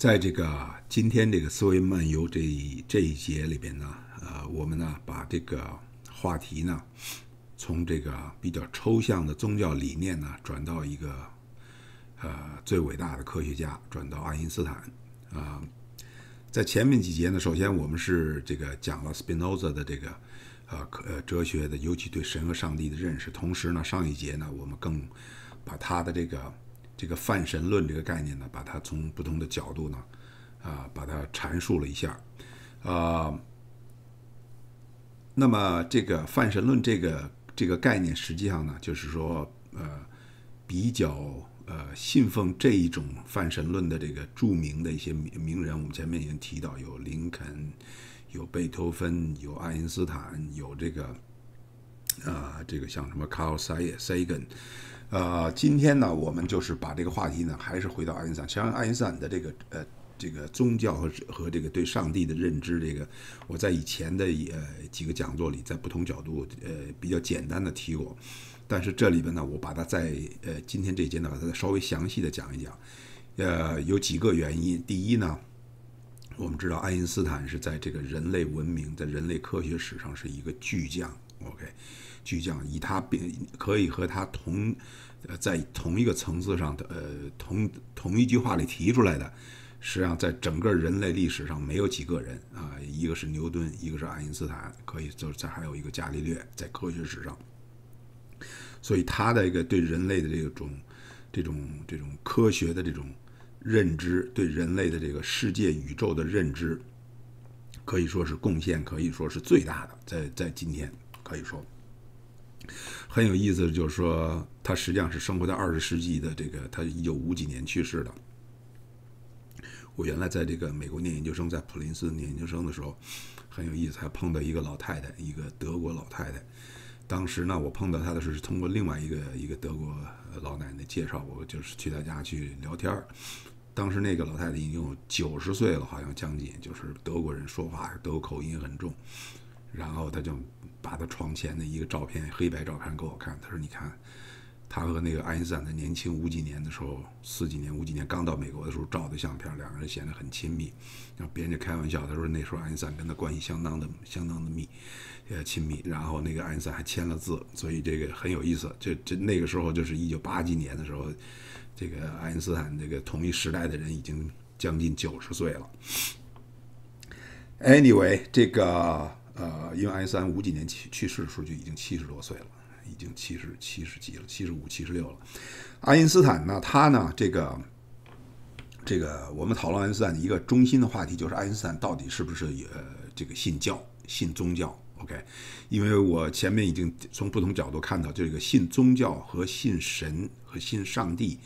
在这个今天这个思维漫游这一这一节里边呢，呃，我们呢把这个话题呢从这个比较抽象的宗教理念呢转到一个呃最伟大的科学家，转到爱因斯坦。啊，在前面几节呢，首先我们是这个讲了 Spinoza 的这个呃呃哲学的，尤其对神和上帝的认识。同时呢，上一节呢，我们更把他的这个。这个泛神论这个概念呢，把它从不同的角度呢，啊，把它阐述了一下，啊，那么这个泛神论这个这个概念，实际上呢，就是说，呃，比较呃信奉这一种泛神论的这个著名的一些名名人，我们前面已经提到，有林肯，有贝多芬，有爱因斯坦，有这个，啊，这个像什么卡 a 塞 a n 呃，今天呢，我们就是把这个话题呢，还是回到爱因斯坦。际上，爱因斯坦的这个呃，这个宗教和和这个对上帝的认知，这个我在以前的呃几个讲座里，在不同角度呃比较简单的提过。但是这里边呢，我把它在呃今天这节呢，把它稍微详细的讲一讲。呃，有几个原因。第一呢，我们知道爱因斯坦是在这个人类文明在人类科学史上是一个巨匠。OK。巨匠以他并可以和他同，呃，在同一个层次上的呃同同一句话里提出来的，实际上在整个人类历史上没有几个人啊，一个是牛顿，一个是爱因斯坦，可以就是再还有一个伽利略，在科学史上，所以他的一个对人类的这种这种这种科学的这种认知，对人类的这个世界宇宙的认知，可以说是贡献可以说是最大的，在在今天可以说。很有意思，就是说他实际上是生活在二十世纪的这个，他一九五几年去世的。我原来在这个美国念研究生，在普林斯顿念研究生的时候，很有意思，还碰到一个老太太，一个德国老太太。当时呢，我碰到她的时候是通过另外一个一个德国老奶奶介绍，我就是去她家去聊天。当时那个老太太已经有九十岁了，好像将近，就是德国人说话，德国口音很重。然后他就把他床前的一个照片，黑白照片给我看。他说：“你看，他和那个爱因斯坦在年轻五几年的时候，四几年五几年刚到美国的时候照的相片，两个人显得很亲密。然后别人就开玩笑，他说那时候爱因斯坦跟他关系相当的、相当的密，呃，亲密。然后那个爱因斯坦还签了字，所以这个很有意思。这这那个时候就是一九八几年的时候，这个爱因斯坦这个同一时代的人已经将近九十岁了。Anyway，这个。呃，因为爱因斯坦五几年去去世的时候就已经七十多岁了，已经七十七十几了，七十五、七十六了。爱因斯坦呢，他呢，这个，这个，我们讨论爱因斯坦的一个中心的话题就是爱因斯坦到底是不是呃这个信教、信宗教？OK，因为我前面已经从不同角度看到，这个信宗教和信神和信上帝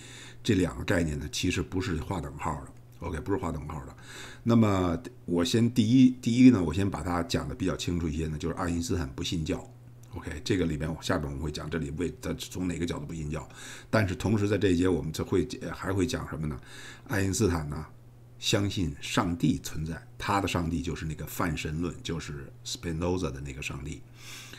这两个概念呢，其实不是画等号的。OK，不是划等号的。那么我先第一，第一呢，我先把它讲的比较清楚一些呢，就是爱因斯坦不信教。OK，这个里边，我下边我们会讲，这里为他从哪个角度不信教。但是同时，在这一节，我们就会还会讲什么呢？爱因斯坦呢，相信上帝存在，他的上帝就是那个泛神论，就是 Spinoza 的那个上帝。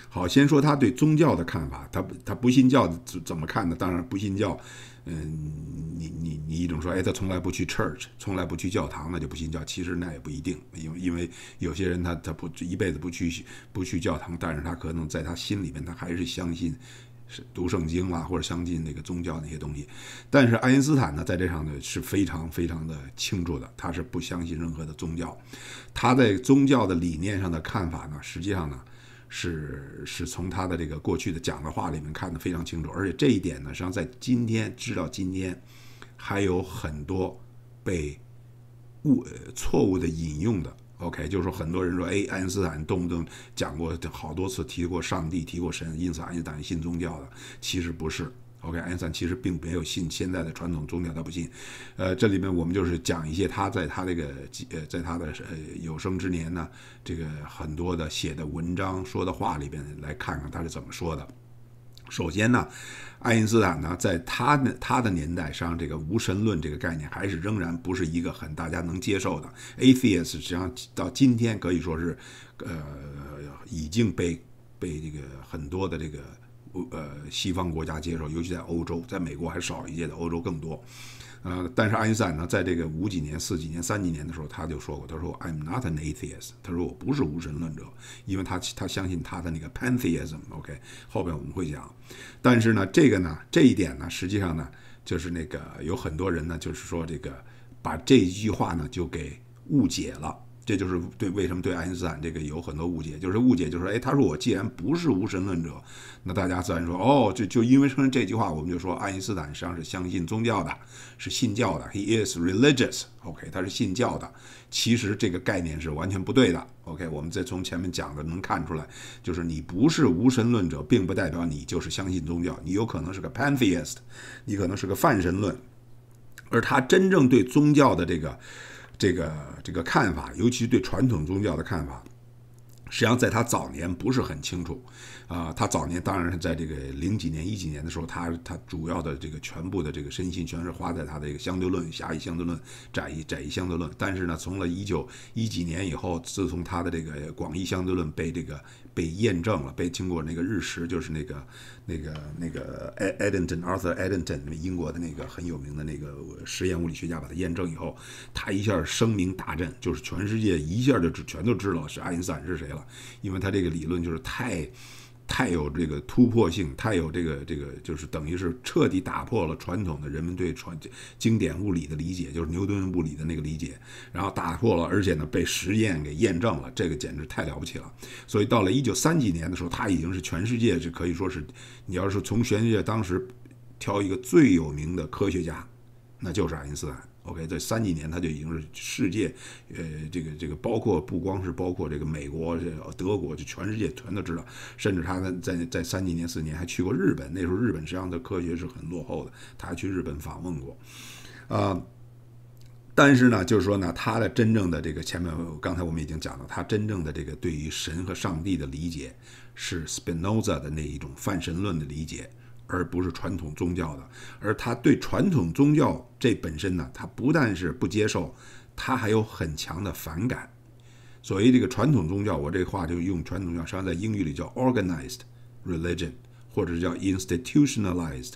好，先说他对宗教的看法，他不，他不信教怎怎么看呢？当然不信教。嗯，你你你一种说，哎，他从来不去 church，从来不去教堂，那就不信教。其实那也不一定，因为因为有些人他他不一辈子不去不去教堂，但是他可能在他心里面他还是相信，读圣经啦或者相信那个宗教那些东西。但是爱因斯坦呢，在这上呢是非常非常的清楚的，他是不相信任何的宗教，他在宗教的理念上的看法呢，实际上呢。是是从他的这个过去的讲的话里面看得非常清楚，而且这一点呢，实际上在今天，直到今天，还有很多被误错误的引用的。OK，就是说很多人说，哎，爱因斯坦动不动讲过好多次，提过上帝，提过神，因此爱因斯坦信宗教的，其实不是。OK，爱因斯坦其实并没有信现在的传统宗教，他不信。呃，这里面我们就是讲一些他在他这个呃在他的呃有生之年呢，这个很多的写的文章说的话里边，来看看他是怎么说的。首先呢，爱因斯坦呢，在他的他的年代，实际上这个无神论这个概念还是仍然不是一个很大家能接受的。atheist 实际上到今天可以说是呃已经被被这个很多的这个。呃，西方国家接受，尤其在欧洲，在美国还少一些的，欧洲更多。呃，但是爱因斯坦呢，在这个五几年、四几年、三几年的时候，他就说过，他说：“I'm not an atheist。”他说：“我不是无神论者，因为他他相信他的那个 pantheism。”OK，后边我们会讲。但是呢，这个呢，这一点呢，实际上呢，就是那个有很多人呢，就是说这个把这一句话呢就给误解了。这就是对为什么对爱因斯坦这个有很多误解，就是误解就是说，哎，他说我既然不是无神论者，那大家自然说，哦，就就因为说这句话，我们就说爱因斯坦实际上是相信宗教的，是信教的。He is religious，OK，他是信教的。其实这个概念是完全不对的，OK，我们这从前面讲的能看出来，就是你不是无神论者，并不代表你就是相信宗教，你有可能是个 pantheist，你可能是个泛神论，而他真正对宗教的这个。这个这个看法，尤其对传统宗教的看法，实际上在他早年不是很清楚。啊，他早年当然是在这个零几年、一几年的时候，他他主要的这个全部的这个身心全是花在他的一个相对论、狭义相对论、窄义窄义相对论。但是呢，从了一九一几年以后，自从他的这个广义相对论被这个被验证了，被经过那个日食，就是那个那个那个 Ed Edington Arthur Edington 英国的那个很有名的那个实验物理学家把它验证以后，他一下声名大振，就是全世界一下就知全都知道是爱因斯坦是谁了，因为他这个理论就是太。太有这个突破性，太有这个这个，就是等于是彻底打破了传统的人们对传经典物理的理解，就是牛顿物理的那个理解，然后打破了，而且呢被实验给验证了，这个简直太了不起了。所以到了一九三几年的时候，他已经是全世界这可以说是，你要是从全世界当时挑一个最有名的科学家，那就是爱因斯坦。OK，在三几年他就已经是世界，呃，这个这个包括不光是包括这个美国、德国，就全世界全都知道。甚至他在在在三几年四年还去过日本，那时候日本实际上的科学是很落后的，他去日本访问过，啊。但是呢，就是说呢，他的真正的这个前面刚才我们已经讲了，他真正的这个对于神和上帝的理解是 Spinoza 的那一种泛神论的理解。而不是传统宗教的，而他对传统宗教这本身呢，他不但是不接受，他还有很强的反感。所以这个传统宗教，我这话就用传统宗教，实际上在英语里叫 organized religion，或者是叫 institutionalized，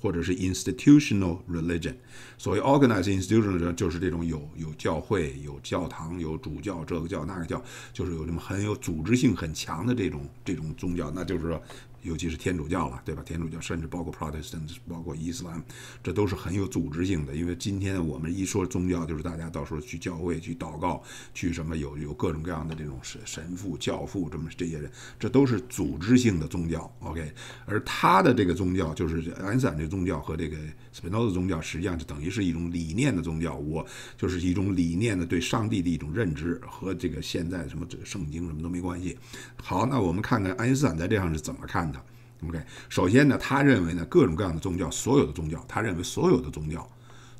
或者是 institutional religion。所谓 organized institution 就是这种有有教会有教堂有主教这个教那个教，就是有什么很有组织性很强的这种这种宗教，那就是。说尤其是天主教了，对吧？天主教甚至包括 Protestant，包括伊斯兰，这都是很有组织性的。因为今天我们一说宗教，就是大家到时候去教会去祷告，去什么有有各种各样的这种神神父、教父这么这些人，这都是组织性的宗教。OK，而他的这个宗教就是安散的宗教和这个。Spinoza 宗教实际上就等于是一种理念的宗教，我就是一种理念的对上帝的一种认知，和这个现在什么这圣经什么都没关系。好，那我们看看爱因斯坦在这上是怎么看的。OK，首先呢，他认为呢，各种各样的宗教，所有的宗教，他认为所有的宗教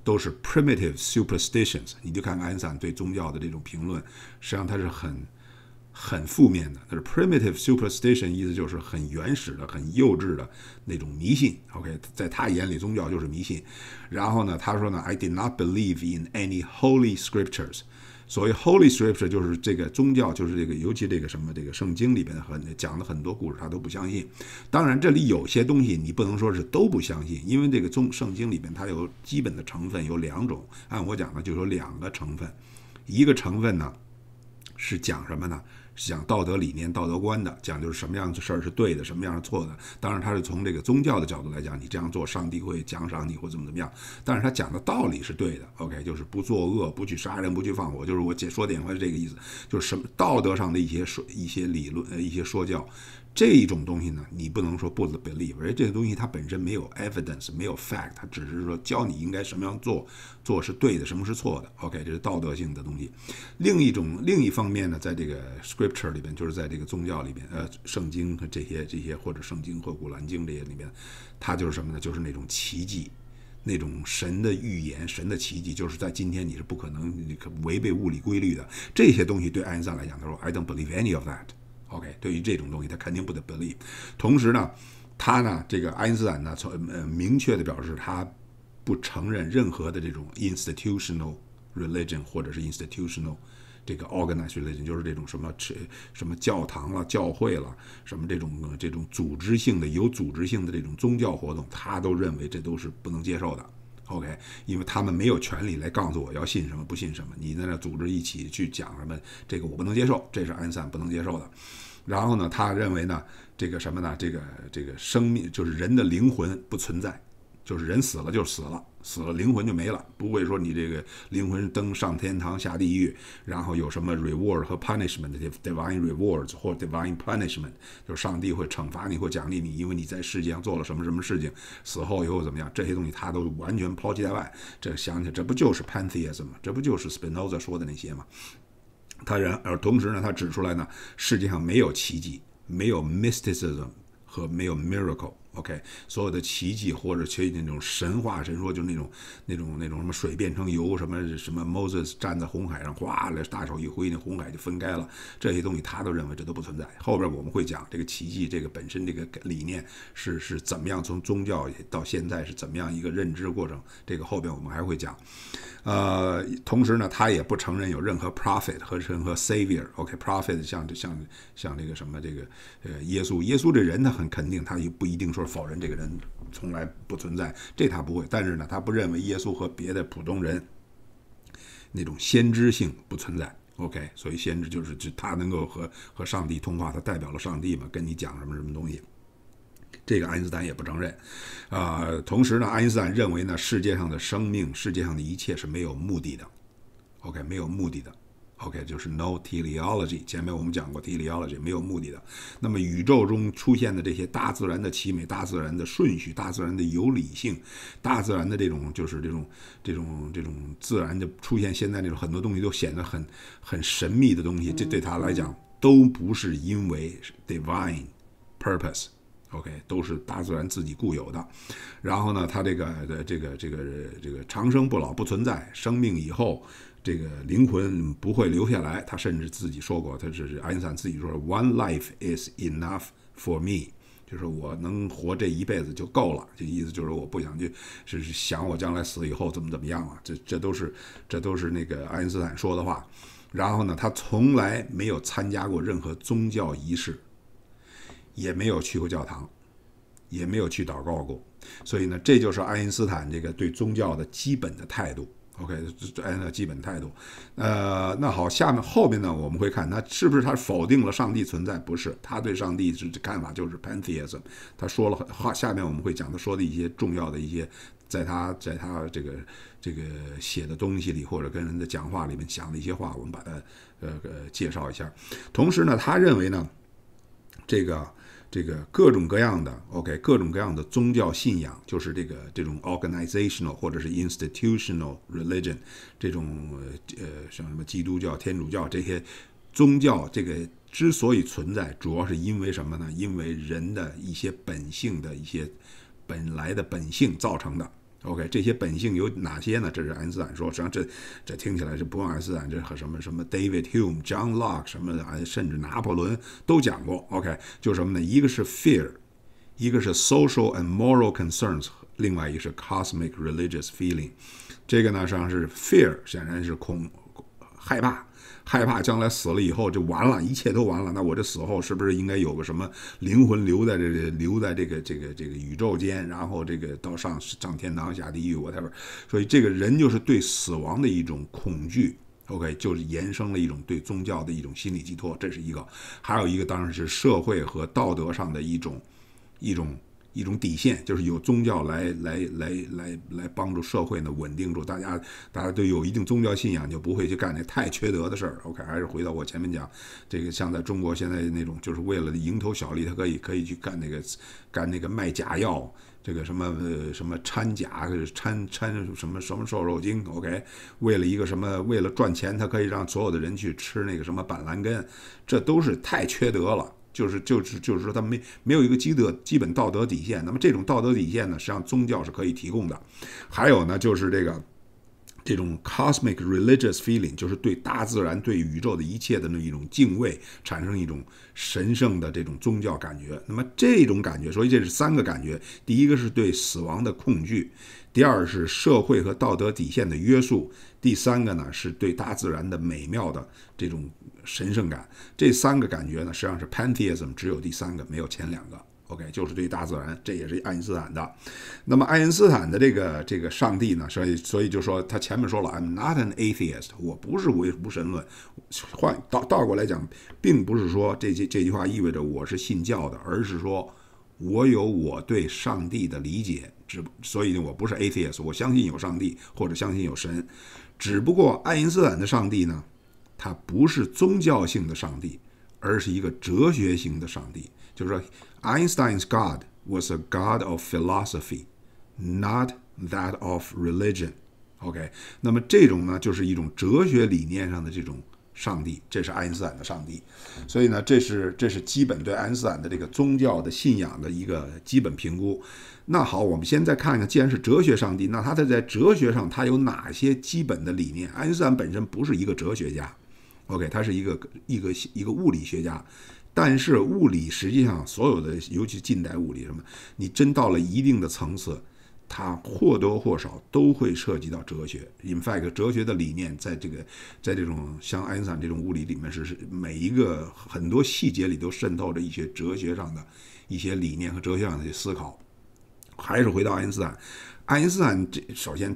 都是 primitive superstitions。你就看爱因斯坦对宗教的这种评论，实际上他是很。很负面的，它是 primitive superstition，意思就是很原始的、很幼稚的那种迷信。OK，在他眼里，宗教就是迷信。然后呢，他说呢，I did not believe in any holy scriptures。所谓 holy scriptures，就是这个宗教，就是这个，尤其这个什么，这个圣经里边的很讲的很多故事，他都不相信。当然，这里有些东西你不能说是都不相信，因为这个宗圣经里边它有基本的成分有两种，按我讲呢，就有两个成分。一个成分呢，是讲什么呢？讲道德理念、道德观的，讲究是什么样的事儿是对的，什么样的错的。当然，他是从这个宗教的角度来讲，你这样做，上帝会奖赏你或怎么怎么样。但是他讲的道理是对的。OK，就是不作恶，不去杀人，不去放火，就是我解说点话是这个意思。就是什么道德上的一些说、一些理论、一些说教。这一种东西呢，你不能说不 believe，而且这些东西它本身没有 evidence，没有 fact，它只是说教你应该什么样做，做是对的，什么是错的。OK，这是道德性的东西。另一种，另一方面呢，在这个 scripture 里边，就是在这个宗教里边，呃，圣经和这些这些，或者圣经和古兰经这些里面，它就是什么呢？就是那种奇迹，那种神的预言，神的奇迹，就是在今天你是不可能违背物理规律的。这些东西对爱因斯坦来讲，他说 I don't believe any of that。OK，对于这种东西，他肯定不得 b e l i e 同时呢，他呢，这个爱因斯坦呢，从呃明确的表示，他不承认任何的这种 institutional religion 或者是 institutional 这个 organized religion，就是这种什么什什么教堂了、教会了，什么这种这种组织性的、有组织性的这种宗教活动，他都认为这都是不能接受的。OK，因为他们没有权利来告诉我要信什么、不信什么。你在那组织一起去讲什么，这个我不能接受，这是爱因斯坦不能接受的。然后呢，他认为呢，这个什么呢？这个这个生命就是人的灵魂不存在，就是人死了就死了，死了灵魂就没了，不会说你这个灵魂登上天堂下地狱，然后有什么 reward 和 punishment divine rewards 或 divine punishment，就是上帝会惩罚你或奖励你，因为你在世界上做了什么什么事情，死后以后怎么样，这些东西他都完全抛弃在外。这想起这不就是 pantheism 吗？这不就是 Spinoza 说的那些吗？他然而同时呢，他指出来呢，世界上没有奇迹，没有 mysticism 和没有 miracle。OK，所有的奇迹或者缺那种神话神说，就是那种那种那种什么水变成油，什么什么 Moses 站在红海上哗，来大手一挥，那红海就分开了。这些东西他都认为这都不存在。后边我们会讲这个奇迹这个本身这个理念是是怎么样从宗教到现在是怎么样一个认知过程。这个后边我们还会讲。呃，同时呢，他也不承认有任何 prophet 和任何 savior。OK，prophet 像像像这个什么这个呃耶稣，耶稣这人他很肯定，他也不一定说。否认这个人从来不存在，这他不会。但是呢，他不认为耶稣和别的普通人那种先知性不存在。OK，所以先知就是就他能够和和上帝通话，他代表了上帝嘛，跟你讲什么什么东西。这个爱因斯坦也不承认。啊，同时呢，爱因斯坦认为呢，世界上的生命，世界上的一切是没有目的的。OK，没有目的的。OK，就是 no teleology。前面我们讲过，teleology 没有目的的。那么宇宙中出现的这些大自然的奇美、大自然的顺序、大自然的有理性、大自然的这种就是这种这种这种自然的出现，现在这种很多东西都显得很很神秘的东西，这对他来讲都不是因为 divine purpose。OK，都是大自然自己固有的。然后呢，他这个这个这个这个长生不老不存在，生命以后。这个灵魂不会留下来。他甚至自己说过，他只是爱因斯坦自己说：“One life is enough for me。”就是我能活这一辈子就够了。这意思就是我不想去，是想我将来死以后怎么怎么样了。这这都是这都是那个爱因斯坦说的话。然后呢，他从来没有参加过任何宗教仪式，也没有去过教堂，也没有去祷告过。所以呢，这就是爱因斯坦这个对宗教的基本的态度。OK，这这样的基本态度，呃，那好，下面后面呢，我们会看他是不是他否定了上帝存在，不是，他对上帝是看法就是 pantheism。他说了话，下面我们会讲他说的一些重要的一些，在他在他这个这个写的东西里或者跟人的讲话里面讲的一些话，我们把它呃呃介绍一下。同时呢，他认为呢，这个。这个各种各样的，OK，各种各样的宗教信仰，就是这个这种 organizational 或者是 institutional religion，这种呃像什么基督教、天主教这些宗教，这个之所以存在，主要是因为什么呢？因为人的一些本性的一些本来的本性造成的。OK，这些本性有哪些呢？这是爱因斯坦说，实际上这这听起来是不用爱因斯坦，这和什么什么 David Hume、John Locke 什么，的，甚至拿破仑都讲过。OK，就是什么呢？一个是 Fear，一个是 social and moral concerns，另外一个是 cosmic religious feeling。这个呢，实际上是 Fear，显然是恐害怕。害怕将来死了以后就完了，一切都完了。那我这死后是不是应该有个什么灵魂留在这，留在这个这个这个宇宙间？然后这个到上上天堂，下地狱，whatever。所以这个人就是对死亡的一种恐惧。OK，就是延伸了一种对宗教的一种心理寄托，这是一个。还有一个当然是社会和道德上的一种一种。一种底线就是有宗教来来来来来帮助社会呢，稳定住大家，大家都有一定宗教信仰，就不会去干那太缺德的事儿。OK，还是回到我前面讲，这个像在中国现在那种，就是为了蝇头小利，他可以可以去干那个干那个卖假药，这个什么什么掺假掺掺什么什么瘦肉精，OK，为了一个什么为了赚钱，他可以让所有的人去吃那个什么板蓝根，这都是太缺德了。就是就是就是说，他没没有一个基德基本道德底线。那么这种道德底线呢，实际上宗教是可以提供的。还有呢，就是这个这种 cosmic religious feeling，就是对大自然、对宇宙的一切的那一种敬畏，产生一种神圣的这种宗教感觉。那么这种感觉，所以这是三个感觉：第一个是对死亡的恐惧；第二是社会和道德底线的约束；第三个呢是对大自然的美妙的这种。神圣感，这三个感觉呢，实际上是 panteism，h 只有第三个没有前两个。OK，就是对大自然，这也是爱因斯坦的。那么爱因斯坦的这个这个上帝呢，所以所以就说他前面说了，I'm not an atheist，我不是无无神论。换倒倒过来讲，并不是说这句这句话意味着我是信教的，而是说我有我对上帝的理解，只所以呢我不是 atheist，我相信有上帝或者相信有神。只不过爱因斯坦的上帝呢？他不是宗教性的上帝，而是一个哲学型的上帝。就是说，Einstein's God was a God of philosophy, not that of religion. OK，那么这种呢，就是一种哲学理念上的这种上帝，这是爱因斯坦的上帝。所以呢，这是这是基本对爱因斯坦的这个宗教的信仰的一个基本评估。那好，我们先再看看，既然是哲学上帝，那他在在哲学上他有哪些基本的理念？爱因斯坦本身不是一个哲学家。OK，他是一个一个一个物理学家，但是物理实际上所有的，尤其近代物理什么，你真到了一定的层次，它或多或少都会涉及到哲学。In fact，哲学的理念在这个在这种像爱因斯坦这种物理里面，是每一个很多细节里都渗透着一些哲学上的一些理念和哲学上的思考。还是回到爱因斯坦，爱因斯坦这首先。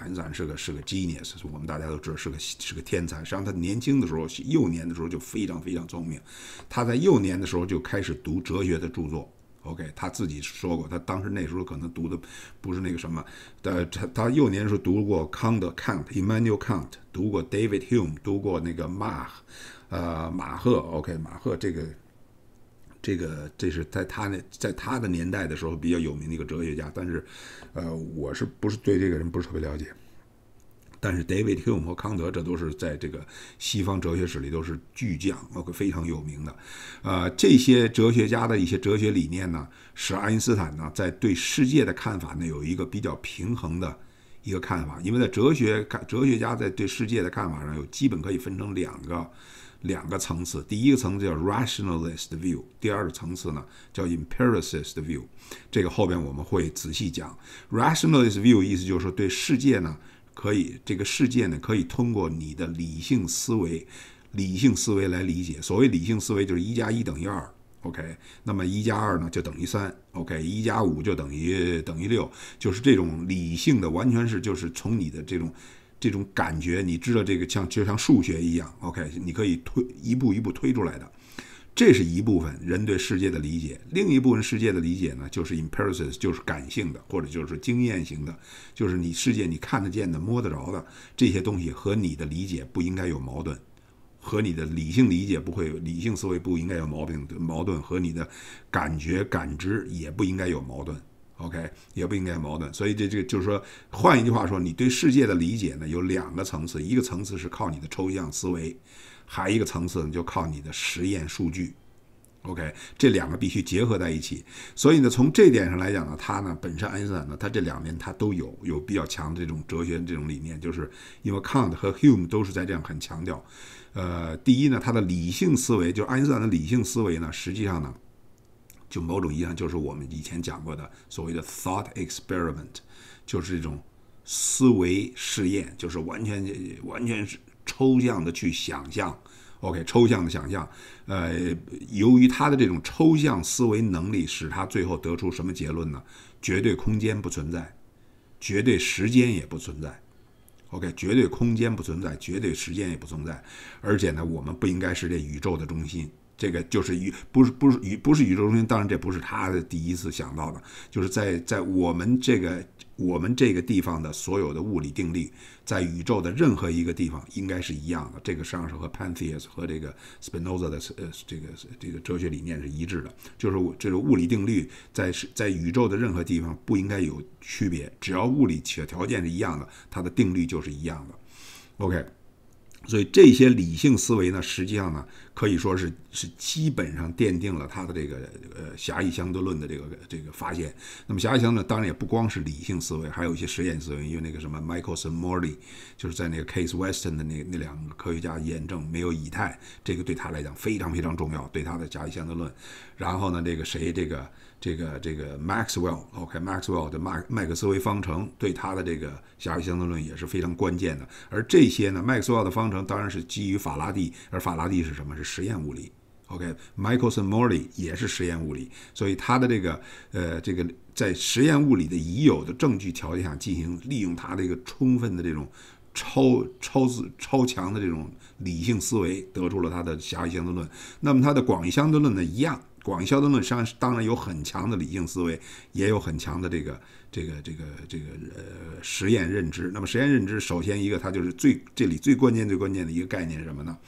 爱因斯坦是个是个 genius，我们大家都知道是个是个天才。实际上他年轻的时候，幼年的时候就非常非常聪明。他在幼年的时候就开始读哲学的著作。OK，他自己说过，他当时那时候可能读的不是那个什么，呃，他他幼年时候读过康德 （Kant）、Immanuel Kant，读过 David Hume，读过那个马，呃，马赫。OK，马赫这个。这个这是在他那在他的年代的时候比较有名的一个哲学家，但是，呃，我是不是对这个人不是特别了解？但是，大卫 e 和康德这都是在这个西方哲学史里都是巨匠，那个非常有名的。呃，这些哲学家的一些哲学理念呢，使爱因斯坦呢在对世界的看法呢有一个比较平衡的一个看法。因为在哲学看哲学家在对世界的看法上有基本可以分成两个。两个层次，第一个层次叫 rationalist view，第二个层次呢叫 empiricist view。这个后边我们会仔细讲。rationalist view 意思就是说对世界呢，可以这个世界呢可以通过你的理性思维，理性思维来理解。所谓理性思维就是一加一等于二，OK。那么一加二呢就等于三，OK。一加五就等于等于六，就是这种理性的，完全是就是从你的这种。这种感觉，你知道这个像就像数学一样，OK，你可以推一步一步推出来的。这是一部分人对世界的理解，另一部分世界的理解呢，就是 i m p i r i c i s e s 就是感性的或者就是经验型的，就是你世界你看得见的、摸得着的这些东西和你的理解不应该有矛盾，和你的理性理解不会有理性思维不应该有毛病矛盾，和你的感觉感知也不应该有矛盾。OK，也不应该矛盾，所以这这个就是说，换一句话说，你对世界的理解呢，有两个层次，一个层次是靠你的抽象思维，还一个层次呢就靠你的实验数据。OK，这两个必须结合在一起。所以呢，从这点上来讲呢，他呢本身爱因斯坦呢，他这两年他都有有比较强的这种哲学这种理念，就是因为 Kant 和 Hume 都是在这样很强调，呃，第一呢，他的理性思维，就是爱因斯坦的理性思维呢，实际上呢。就某种意义上，就是我们以前讲过的所谓的 thought experiment，就是一种思维试验，就是完全完全是抽象的去想象。OK，抽象的想象。呃，由于他的这种抽象思维能力，使他最后得出什么结论呢？绝对空间不存在，绝对时间也不存在。OK，绝对空间不存在，绝对时间也不存在。而且呢，我们不应该是这宇宙的中心。这个就是宇不是不是宇不是宇宙中心，当然这不是他的第一次想到的，就是在在我们这个我们这个地方的所有的物理定律，在宇宙的任何一个地方应该是一样的。这个实际上是和 Pantheus 和这个 Spinoza 的呃这个这个哲学理念是一致的，就是我这个物理定律在在宇宙的任何地方不应该有区别，只要物理条件是一样的，它的定律就是一样的。OK。所以这些理性思维呢，实际上呢，可以说是是基本上奠定了他的这个呃狭义相对论的这个这个发现。那么狭义相对论当然也不光是理性思维，还有一些实验思维，因为那个什么 Michelson-Morley，就是在那个 Case Western 的那那两个科学家验证没有以太，这个对他来讲非常非常重要，对他的狭义相对论。然后呢，这个谁这个。这个这个 Maxwell OK Maxwell 的麦麦克斯韦方程对他的这个狭义相对论也是非常关键的。而这些呢，麦克斯韦的方程当然是基于法拉第，而法拉第是什么？是实验物理 OK，Michelson-Morley 也是实验物理，所以他的这个呃这个在实验物理的已有的证据条件下进行，利用他的一个充分的这种超超自超强的这种理性思维，得出了他的狭义相对论。那么他的广义相对论呢，一样。广义相对论上当然有很强的理性思维，也有很强的这个这个这个这个呃实验认知。那么实验认知，首先一个它就是最这里最关键最关键的一个概念是什么呢？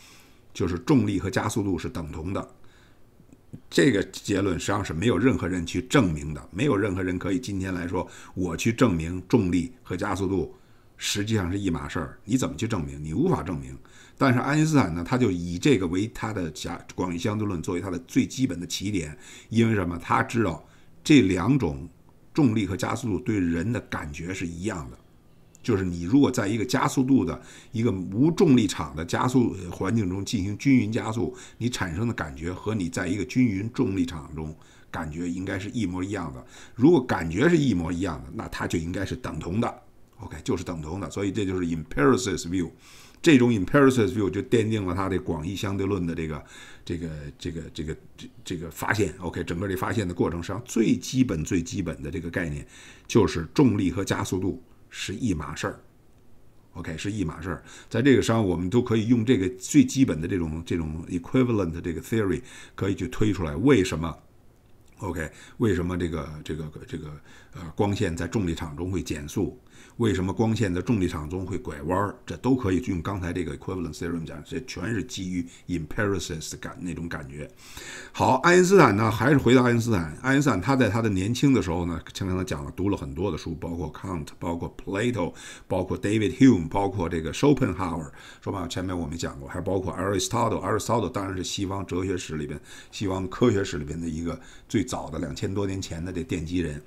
就是重力和加速度是等同的。这个结论实际上是没有任何人去证明的，没有任何人可以今天来说我去证明重力和加速度实际上是一码事儿。你怎么去证明？你无法证明。但是爱因斯坦呢，他就以这个为他的狭广义相对论作为他的最基本的起点，因为什么？他知道这两种重力和加速度对人的感觉是一样的，就是你如果在一个加速度的一个无重力场的加速环境中进行均匀加速，你产生的感觉和你在一个均匀重力场中感觉应该是一模一样的。如果感觉是一模一样的，那它就应该是等同的。OK，就是等同的。所以这就是 i m p i r i u s s view。这种 i m p a r i o u s view 就奠定了他的广义相对论的这个、这个、这个、这个、这这个发现。OK，整个这发现的过程，实际上最基本、最基本的这个概念就是重力和加速度是一码事儿。OK，是一码事儿。在这个上，我们都可以用这个最基本的这种、这种 equivalent 这个 theory 可以去推出来，为什么？OK，为什么这个、这个、这个呃光线在重力场中会减速？为什么光线在重力场中会拐弯？这都可以用刚才这个 equivalent theorem 讲，这全是基于 i m p e r i c i s 感那种感觉。好，爱因斯坦呢？还是回到爱因斯坦。爱因斯坦他在他的年轻的时候呢，前刚他讲了，读了很多的书，包括 Kant，包括 Plato，包括 David Hume，包括这个 Schopenhauer，说吧，前面我们讲过，还包括 Aristotle。Aristotle 当然是西方哲学史里边、西方科学史里边的一个最早的两千多年前的这奠基人。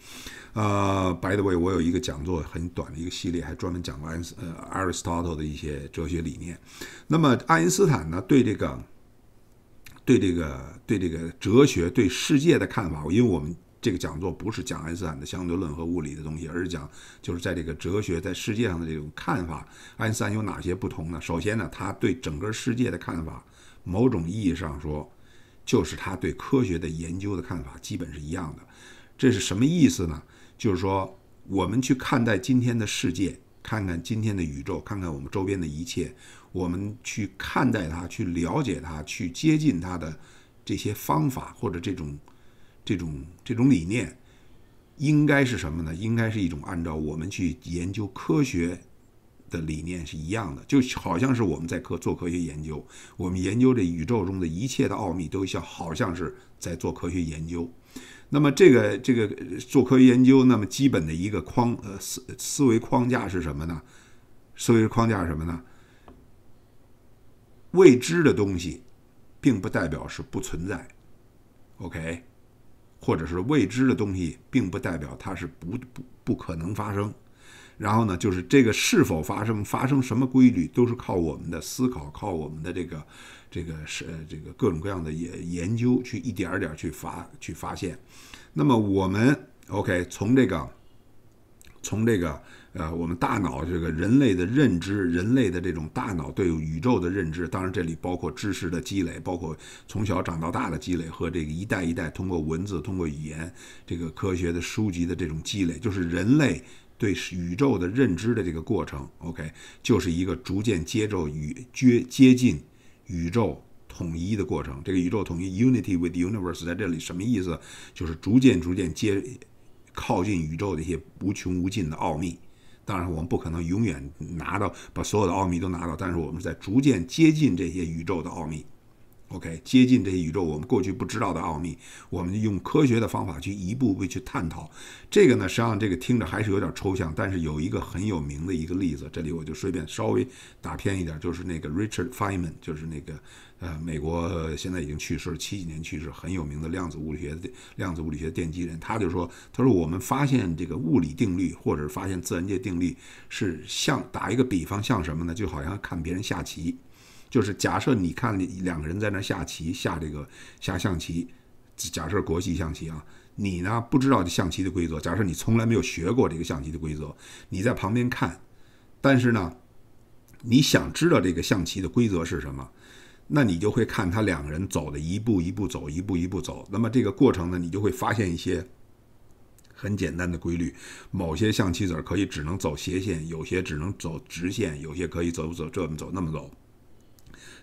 呃，by the way，我有一个讲座很短。一个系列还专门讲过爱斯呃 Aristotle 的一些哲学理念，那么爱因斯坦呢对这个对这个对这个哲学对世界的看法，因为我们这个讲座不是讲爱因斯坦的相对论和物理的东西，而是讲就是在这个哲学在世界上的这种看法，爱因斯坦有哪些不同呢？首先呢，他对整个世界的看法，某种意义上说，就是他对科学的研究的看法基本是一样的。这是什么意思呢？就是说。我们去看待今天的世界，看看今天的宇宙，看看我们周边的一切。我们去看待它，去了解它，去接近它的这些方法或者这种、这种、这种理念，应该是什么呢？应该是一种按照我们去研究科学的理念是一样的，就好像是我们在科做科学研究，我们研究这宇宙中的一切的奥秘，都像好像是在做科学研究。那么这个这个做科学研究那么基本的一个框呃思思维框架是什么呢？思维框架是什么呢？未知的东西，并不代表是不存在，OK，或者是未知的东西，并不代表它是不不不可能发生。然后呢，就是这个是否发生、发生什么规律，都是靠我们的思考，靠我们的这个。这个是这个各种各样的研研究去一点儿点儿去发去发现，那么我们 OK 从这个从这个呃我们大脑这个人类的认知人类的这种大脑对宇宙的认知，当然这里包括知识的积累，包括从小长到大的积累和这个一代一代通过文字通过语言这个科学的书籍的这种积累，就是人类对宇宙的认知的这个过程 OK 就是一个逐渐接受与接接近。宇宙统一的过程，这个宇宙统一 （unity with universe） 在这里什么意思？就是逐渐、逐渐接靠近宇宙的一些无穷无尽的奥秘。当然，我们不可能永远拿到，把所有的奥秘都拿到，但是我们在逐渐接近这些宇宙的奥秘。OK，接近这些宇宙我们过去不知道的奥秘，我们用科学的方法去一步步去探讨。这个呢，实际上这个听着还是有点抽象，但是有一个很有名的一个例子，这里我就顺便稍微打偏一点，就是那个 Richard Feynman，就是那个呃美国现在已经去世七几年去世很有名的量子物理学的量子物理学奠基人，他就说，他说我们发现这个物理定律，或者是发现自然界定律，是像打一个比方，像什么呢？就好像看别人下棋。就是假设你看两个人在那下棋，下这个下象棋，假设国际象棋啊，你呢不知道象棋的规则，假设你从来没有学过这个象棋的规则，你在旁边看，但是呢，你想知道这个象棋的规则是什么，那你就会看他两个人走的一步一步走，一步一步走，那么这个过程呢，你就会发现一些很简单的规律，某些象棋子儿可以只能走斜线，有些只能走直线，有些可以走走这么走那么走。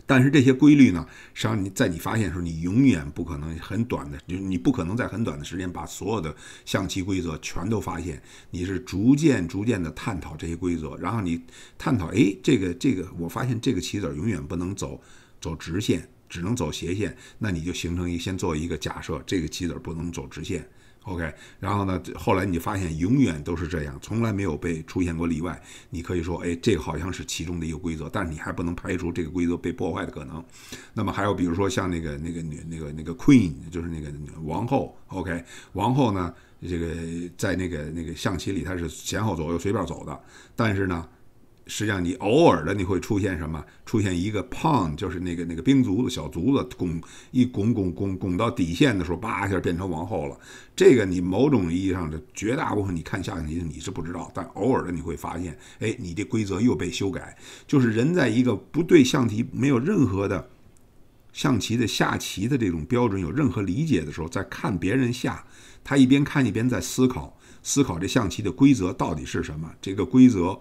但是这些规律呢，实际上你在你发现的时候，你永远不可能很短的，就是你不可能在很短的时间把所有的象棋规则全都发现。你是逐渐逐渐的探讨这些规则，然后你探讨，哎，这个这个，我发现这个棋子永远不能走走直线，只能走斜线，那你就形成一先做一个假设，这个棋子不能走直线。OK，然后呢？后来你发现永远都是这样，从来没有被出现过例外。你可以说，哎，这个好像是其中的一个规则，但是你还不能排除这个规则被破坏的可能。那么还有比如说像那个那个女那个那个 Queen，就是那个王后。OK，王后呢，这个在那个那个象棋里她是前后左右随便走的，但是呢。实际上，你偶尔的你会出现什么？出现一个胖，就是那个那个兵卒的小卒子拱一拱拱拱拱到底线的时候，叭一下变成王后了。这个你某种意义上的绝大部分你看象棋你是不知道，但偶尔的你会发现，哎，你这规则又被修改。就是人在一个不对象棋没有任何的象棋的下棋的这种标准有任何理解的时候，在看别人下，他一边看一边在思考，思考这象棋的规则到底是什么？这个规则。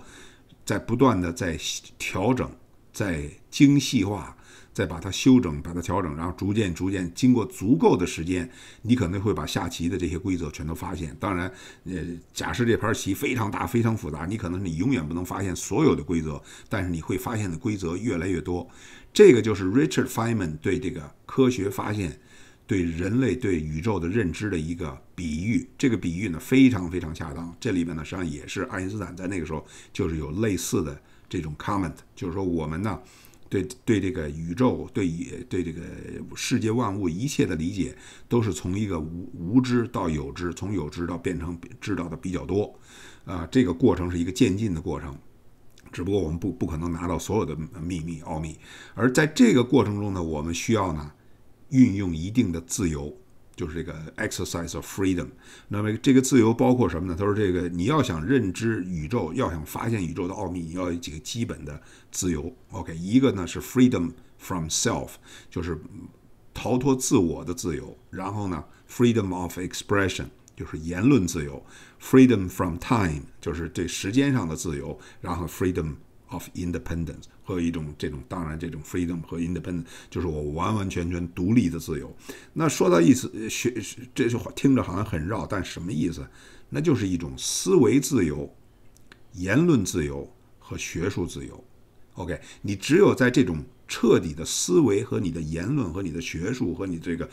在不断的在调整，在精细化，再把它修整，把它调整，然后逐渐逐渐，经过足够的时间，你可能会把下棋的这些规则全都发现。当然，呃，假设这盘棋非常大、非常复杂，你可能你永远不能发现所有的规则，但是你会发现的规则越来越多。这个就是 Richard Feynman 对这个科学发现。对人类对宇宙的认知的一个比喻，这个比喻呢非常非常恰当。这里面呢实际上也是爱因斯坦在那个时候就是有类似的这种 comment，就是说我们呢对对这个宇宙、对对这个世界万物一切的理解，都是从一个无无知到有知，从有知到变成知道的比较多，啊，这个过程是一个渐进的过程。只不过我们不不可能拿到所有的秘密奥秘，而在这个过程中呢，我们需要呢。运用一定的自由，就是这个 exercise of freedom。那么这个自由包括什么呢？他说，这个你要想认知宇宙，要想发现宇宙的奥秘，你要有几个基本的自由。OK，一个呢是 freedom from self，就是逃脱自我的自由；然后呢，freedom of expression，就是言论自由；freedom from time，就是对时间上的自由；然后 freedom。of independence 和一种这种当然这种 freedom 和 independence 就是我完完全全独立的自由。那说到意思学，这句话听着好像很绕，但什么意思？那就是一种思维自由、言论自由和学术自由。OK，你只有在这种彻底的思维和你的言论和你的学术和你这个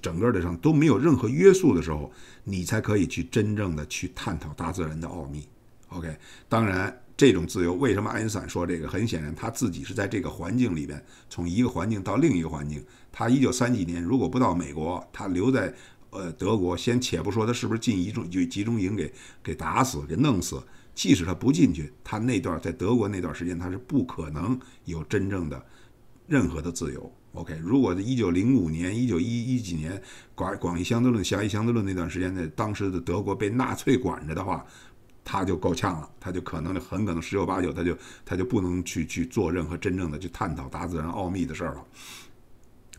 整个的上都没有任何约束的时候，你才可以去真正的去探讨大自然的奥秘。OK，当然。这种自由，为什么爱因斯坦说这个？很显然，他自己是在这个环境里边，从一个环境到另一个环境。他一九三几年如果不到美国，他留在呃德国，先且不说他是不是进一中集中营给给打死给弄死，即使他不进去，他那段在德国那段时间，他是不可能有真正的任何的自由。OK，如果是一九零五年一九一一几年广广义相对论狭义相对论那段时间在当时的德国被纳粹管着的话。他就够呛了，他就可能很可能十有八九，他就他就不能去去做任何真正的去探讨大自然奥秘的事儿了。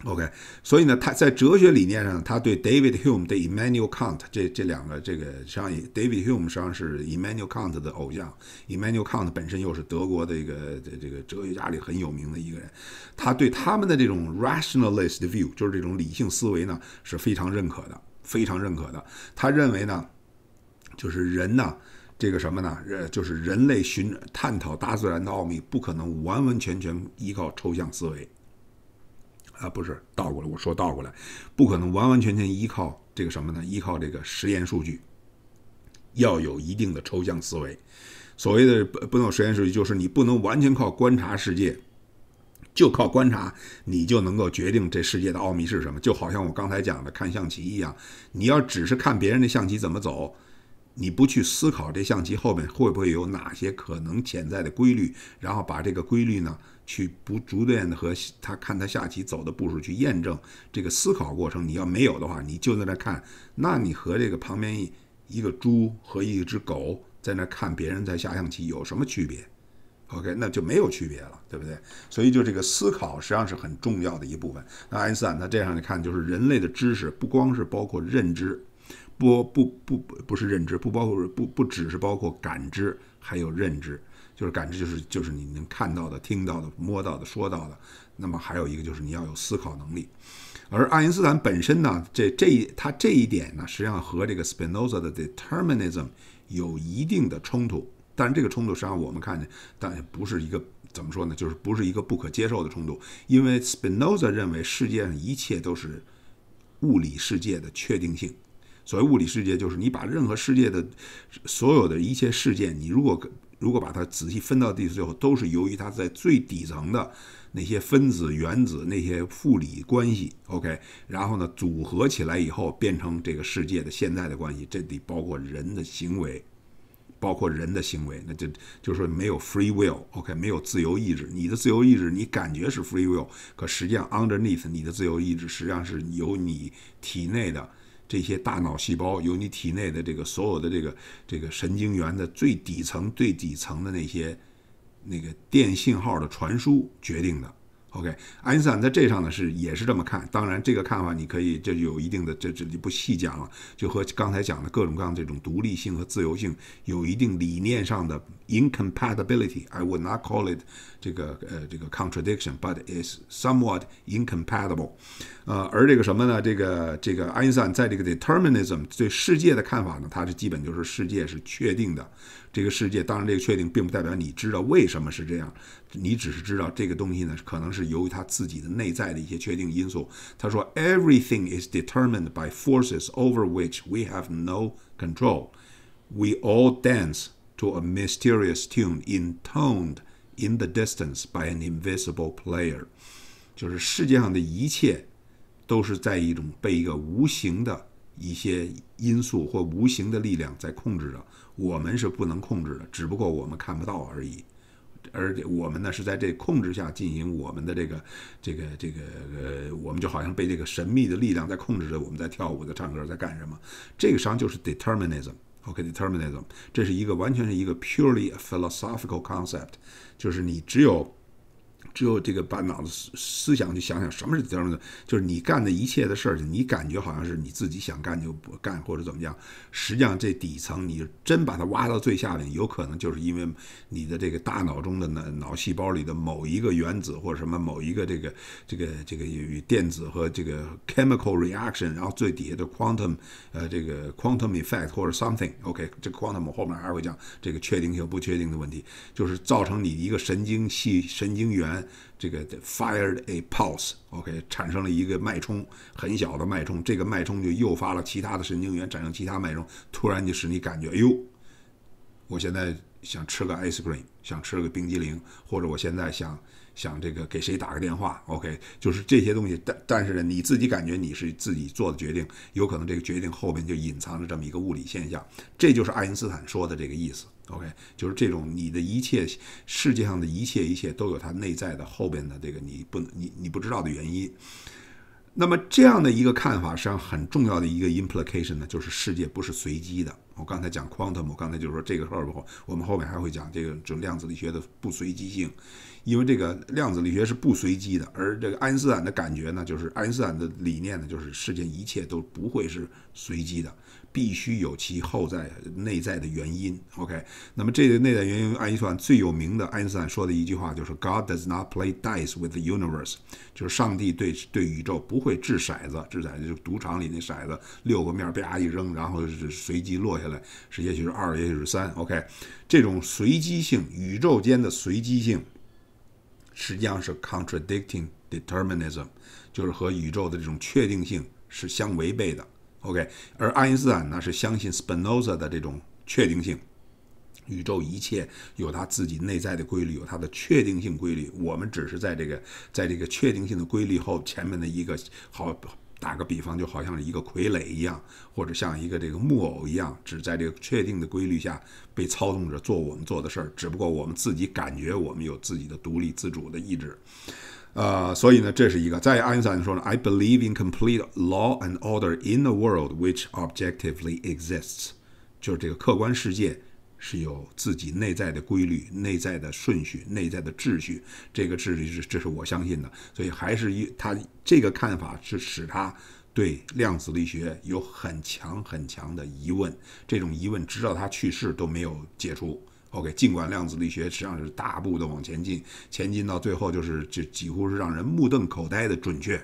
OK，所以呢，他在哲学理念上，他对 David Hume、对 Immanuel Kant 这这两个这个，实际上 David Hume 实际上是 Immanuel Kant 的偶像，Immanuel Kant 本身又是德国的一个这个哲学家里很有名的一个人，他对他们的这种 rationalist view，就是这种理性思维呢，是非常认可的，非常认可的。他认为呢，就是人呢。这个什么呢？呃，就是人类寻探讨大自然的奥秘，不可能完完全全依靠抽象思维。啊，不是倒过来，我说倒过来，不可能完完全全依靠这个什么呢？依靠这个实验数据，要有一定的抽象思维。所谓的不能有实验数据，就是你不能完全靠观察世界，就靠观察你就能够决定这世界的奥秘是什么。就好像我刚才讲的看象棋一样，你要只是看别人的象棋怎么走。你不去思考这象棋后面会不会有哪些可能潜在的规律，然后把这个规律呢去不逐渐的和他看他下棋走的步数去验证这个思考过程，你要没有的话，你就在那看，那你和这个旁边一一个猪和一只狗在那看别人在下象棋有什么区别？OK，那就没有区别了，对不对？所以就这个思考实际上是很重要的一部分。那爱因斯坦他这样看，就是人类的知识不光是包括认知。不不不不是认知，不包括不不只是包括感知，还有认知，就是感知就是就是你能看到的、听到的、摸到的、说到的。那么还有一个就是你要有思考能力。而爱因斯坦本身呢，这这一他这一点呢，实际上和这个 Spinoza 的 Determinism 有一定的冲突。但这个冲突实际上我们看见，但不是一个怎么说呢？就是不是一个不可接受的冲突，因为 Spinoza 认为世界上一切都是物理世界的确定性。所谓物理世界，就是你把任何世界的所有的一切事件，你如果如果把它仔细分到第四最后，都是由于它在最底层的那些分子、原子那些物理关系。OK，然后呢，组合起来以后变成这个世界的现在的关系。这得包括人的行为，包括人的行为，那就就说没有 free will。OK，没有自由意志。你的自由意志，你感觉是 free will，可实际上 underneath 你的自由意志实际上是由你体内的。这些大脑细胞由你体内的这个所有的这个这个神经元的最底层、最底层的那些那个电信号的传输决定的。O.K. 爱因斯坦在这上呢是也是这么看，当然这个看法你可以这有一定的这这就不细讲了，就和刚才讲的各种各样这种独立性和自由性有一定理念上的 incompatibility. I would not call it 这个呃这个 contradiction, but is somewhat incompatible. 呃，而这个什么呢？这个这个爱因斯坦在这个 determinism 对世界的看法呢，它是基本就是世界是确定的。这个世界当然，这个确定并不代表你知道为什么是这样，你只是知道这个东西呢，可能是由于它自己的内在的一些确定因素。他说：“Everything is determined by forces over which we have no control. We all dance to a mysterious tune intoned in the distance by an invisible player.” 就是世界上的一切都是在一种被一个无形的一些因素或无形的力量在控制着。我们是不能控制的，只不过我们看不到而已。而且我们呢，是在这控制下进行我们的这个、这个、这个……呃，我们就好像被这个神秘的力量在控制着，我们在跳舞、在唱歌、在干什么？这个实际上就是 determinism。OK，determinism 这是一个完全是一个 purely philosophical concept，就是你只有。只有这个把脑子思思想去想想什么是责任的，就是你干的一切的事儿，你感觉好像是你自己想干就不干或者怎么样。实际上这底层你真把它挖到最下面，有可能就是因为你的这个大脑中的脑脑细胞里的某一个原子或者什么某一个这个这个这个与电子和这个 chemical reaction，然后最底下的 quantum 呃这个 quantum effect 或者 something，OK，这 quantum 后面还会讲这个确定性不确定的问题，就是造成你一个神经系神经元。这个 fired a pulse，OK，产生了一个脉冲，很小的脉冲。这个脉冲就诱发了其他的神经元产生其他脉冲，突然就使你感觉哎呦，我现在想吃个 ice cream，想吃个冰激凌，或者我现在想想这个给谁打个电话，OK，就是这些东西。但但是呢，你自己感觉你是自己做的决定，有可能这个决定后面就隐藏着这么一个物理现象。这就是爱因斯坦说的这个意思。OK，就是这种，你的一切，世界上的一切，一切都有它内在的后边的这个你不能，你你不知道的原因。那么这样的一个看法，实际上很重要的一个 implication 呢，就是世界不是随机的。我刚才讲 quantum，我刚才就是说这个后我们后面还会讲这个就量子力学的不随机性，因为这个量子力学是不随机的。而这个爱因斯坦的感觉呢，就是爱因斯坦的理念呢，就是世界一切都不会是随机的。必须有其后在内在的原因。OK，那么这个内在原因，爱因斯坦最有名的，爱因斯坦说的一句话就是 “God does not play dice with the universe”，就是上帝对对宇宙不会掷骰子，掷骰子就是赌场里那骰子，六个面啪一扔，然后是随机落下来，是也许是二，也许是三。OK，这种随机性，宇宙间的随机性，实际上是 contradicting determinism，就是和宇宙的这种确定性是相违背的。OK，而爱因斯坦呢是相信 Spinoza 的这种确定性，宇宙一切有它自己内在的规律，有它的确定性规律。我们只是在这个在这个确定性的规律后前面的一个好打个比方，就好像是一个傀儡一样，或者像一个这个木偶一样，只在这个确定的规律下被操纵着做我们做的事儿。只不过我们自己感觉我们有自己的独立自主的意志。呃，所以呢，这是一个，在爱因斯坦说呢，I believe in complete law and order in the world which objectively exists，就是这个客观世界是有自己内在的规律、内在的顺序、内在的秩序，这个秩序是，这是我相信的。所以还是他这个看法是使他对量子力学有很强很强的疑问，这种疑问直到他去世都没有解除。OK，尽管量子力学实际上是大步的往前进，前进到最后就是就几乎是让人目瞪口呆的准确。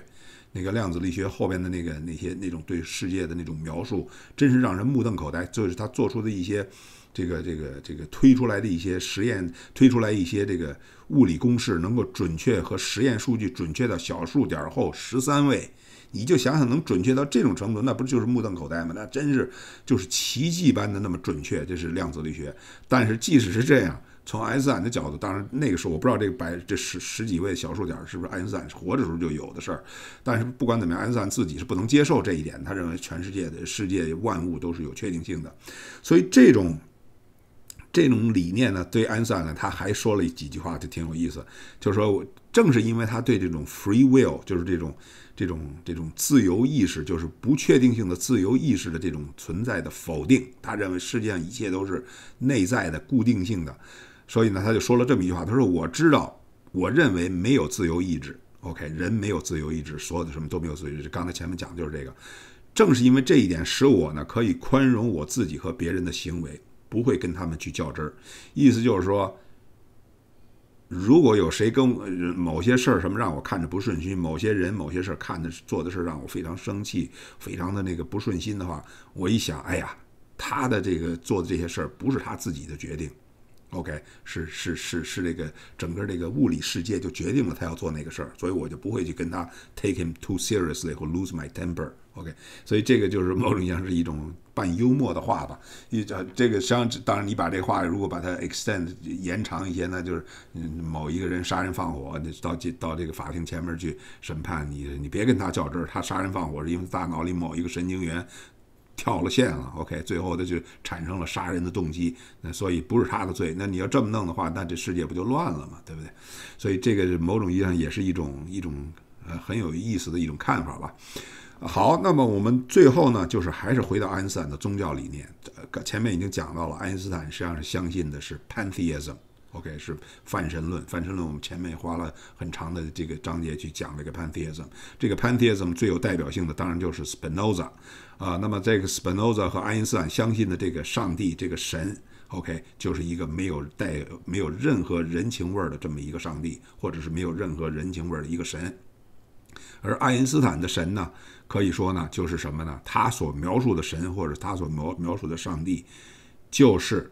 那个量子力学后边的那个那些那种对世界的那种描述，真是让人目瞪口呆。就是他做出的一些这个这个这个推出来的一些实验，推出来一些这个。物理公式能够准确和实验数据准确到小数点后十三位，你就想想能准确到这种程度，那不就是目瞪口呆吗？那真是就是奇迹般的那么准确，这是量子力学。但是即使是这样，从爱因斯坦的角度，当然那个时候我不知道这个百这十十几位小数点是不是爱因斯坦活着时候就有的事儿，但是不管怎么样，爱因斯坦自己是不能接受这一点，他认为全世界的世界万物都是有确定性的，所以这种。这种理念呢，对安塞尔，他还说了几句话，就挺有意思。就是说，正是因为他对这种 free will，就是这种、这种、这种自由意识，就是不确定性的自由意识的这种存在的否定，他认为世界上一切都是内在的、固定性的。所以呢，他就说了这么一句话：他说，我知道，我认为没有自由意志。OK，人没有自由意志，所有的什么都没有自由。意志。刚才前面讲的就是这个，正是因为这一点，使我呢可以宽容我自己和别人的行为。不会跟他们去较真儿，意思就是说，如果有谁跟某些事儿什么让我看着不顺心，某些人某些事儿看的做的事儿让我非常生气，非常的那个不顺心的话，我一想，哎呀，他的这个做的这些事儿不是他自己的决定。OK，是是是是这个整个这个物理世界就决定了他要做那个事儿，所以我就不会去跟他 take him too seriously 或 lose my temper。OK，所以这个就是某种意义上是一种半幽默的话吧。一这这个实际上当然你把这话如果把它 extend 延长一些，那就是某一个人杀人放火，到这到这个法庭前面去审判你，你别跟他较真儿，他杀人放火是因为大脑里某一个神经元。跳了线了，OK，最后他就产生了杀人的动机，那所以不是他的罪。那你要这么弄的话，那这世界不就乱了嘛，对不对？所以这个某种意义上也是一种一种呃很有意思的一种看法吧。好，那么我们最后呢，就是还是回到爱因斯坦的宗教理念，呃，前面已经讲到了，爱因斯坦实际上是相信的是 pantheism。OK 是泛神论，泛神论我们前面花了很长的这个章节去讲这个 pantheism。这个 pantheism 最有代表性的当然就是 Spinoza 啊。那么这个 Spinoza 和爱因斯坦相信的这个上帝这个神，OK 就是一个没有带没有任何人情味儿的这么一个上帝，或者是没有任何人情味儿的一个神。而爱因斯坦的神呢，可以说呢就是什么呢？他所描述的神或者他所描描述的上帝就是。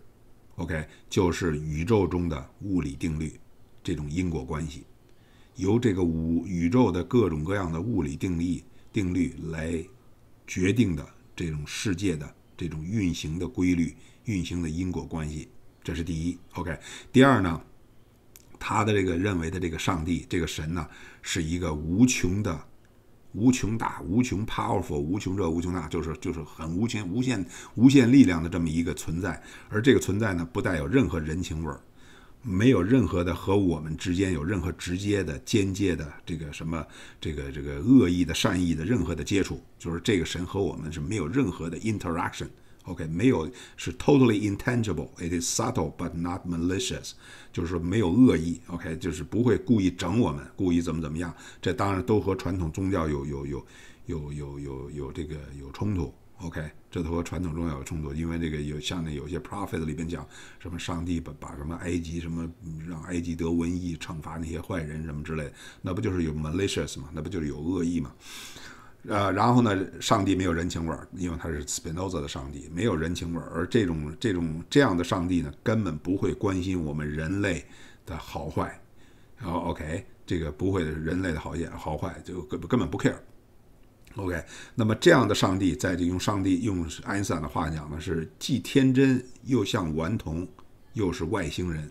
OK，就是宇宙中的物理定律，这种因果关系，由这个五宇宙的各种各样的物理定律定律来决定的这种世界的这种运行的规律、运行的因果关系，这是第一。OK，第二呢，他的这个认为的这个上帝、这个神呢，是一个无穷的。无穷大、无穷 powerful、无穷这、无穷大，就是就是很无穷、无限、无限力量的这么一个存在。而这个存在呢，不带有任何人情味儿，没有任何的和我们之间有任何直接的、间接的这个什么、这个这个恶意的、善意的任何的接触，就是这个神和我们是没有任何的 interaction。OK，没有是 totally intangible。It is subtle but not malicious，就是说没有恶意。OK，就是不会故意整我们，故意怎么怎么样。这当然都和传统宗教有有有有有有有这个有冲突。OK，这都和传统宗教有冲突，因为这个有像那有些 p r o p h e t 里边讲什么上帝把把什么埃及什么让埃及得瘟疫，惩罚那些坏人什么之类，那不就是有 malicious 吗？那不就是有恶意吗？呃，然后呢？上帝没有人情味儿，因为他是 Spinoza 的上帝，没有人情味儿。而这种、这种、这样的上帝呢，根本不会关心我们人类的好坏。然后 OK，这个不会人类的好些好坏，就根根本不 care。OK，那么这样的上帝，在这用上帝用爱因斯坦的话讲呢，是既天真又像顽童，又是外星人。